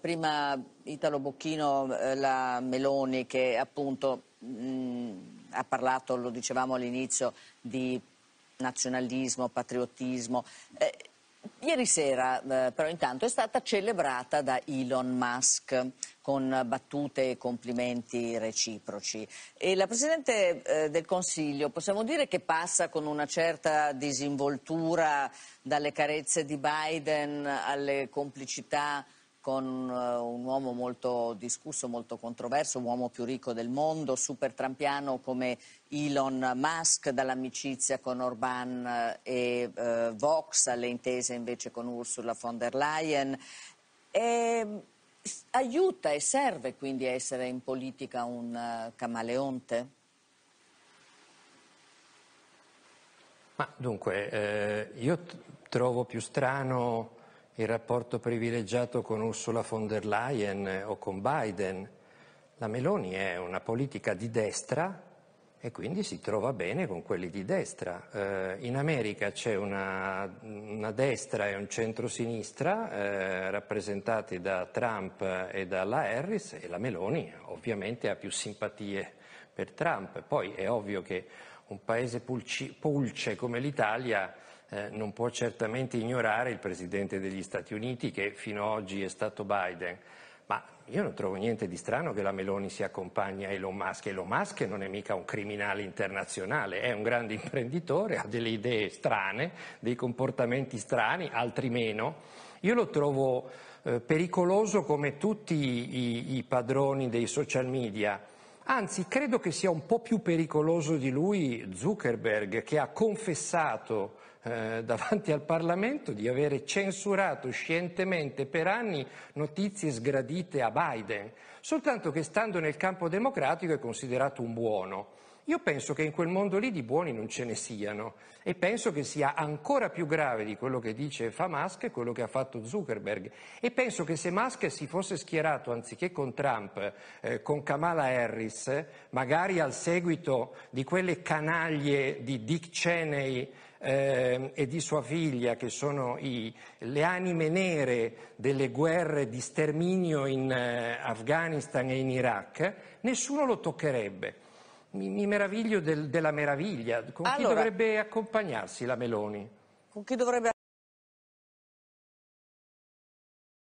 Prima Italo Bocchino, eh, la Meloni che appunto mh, mm, ha parlato, lo dicevamo all'inizio, di nazionalismo, patriottismo. Eh, ieri sera eh, però intanto è stata celebrata da Elon Musk con battute e complimenti reciproci. E la Presidente eh, del Consiglio possiamo dire che passa con una certa disinvoltura dalle carezze di Biden alle complicità con eh, un uomo molto discusso, molto controverso, un uomo più ricco del mondo, super trampiano come Elon Musk, dall'amicizia con Orban eh, e eh, Vox alle intese invece con Ursula von der Leyen. E, aiuta e serve quindi a essere in politica un uh, camaleonte? Ma dunque, eh, io trovo più strano il rapporto privilegiato con Ursula von der Leyen eh, o con Biden. La Meloni è una politica di destra e quindi si trova bene con quelli di destra. Eh, in America c'è una, una, destra e un centro-sinistra eh, rappresentati da Trump e dalla Harris e la Meloni ovviamente ha più simpatie per Trump. Poi è ovvio che un paese pulci, pulce come l'Italia eh, non può certamente ignorare il Presidente degli Stati Uniti che fino ad oggi è stato Biden. Ma io non trovo niente di strano che la Meloni si accompagni a Elon Musk. Elon Musk non è mica un criminale internazionale, è un grande imprenditore, ha delle idee strane, dei comportamenti strani, altri meno. Io lo trovo eh, pericoloso come tutti i, i padroni dei social media Anzi, credo che sia un po' più pericoloso di lui Zuckerberg, che ha confessato eh, davanti al Parlamento di avere censurato scientemente per anni notizie sgradite a Biden, soltanto che stando nel campo democratico è considerato un buono. Io penso che in quel mondo lì di buoni non ce ne siano e penso che sia ancora più grave di quello che dice fa Musk quello che ha fatto Zuckerberg e penso che se Musk si fosse schierato anziché con Trump, eh, con Kamala Harris, magari al seguito di quelle canaglie di Dick Cheney eh, e di sua figlia, che sono i, le anime nere delle guerre di sterminio in eh, Afghanistan e in Iraq, nessuno lo toccherebbe mi, mi meraviglio del, della meraviglia. Con allora, chi dovrebbe accompagnarsi la Meloni? Con chi dovrebbe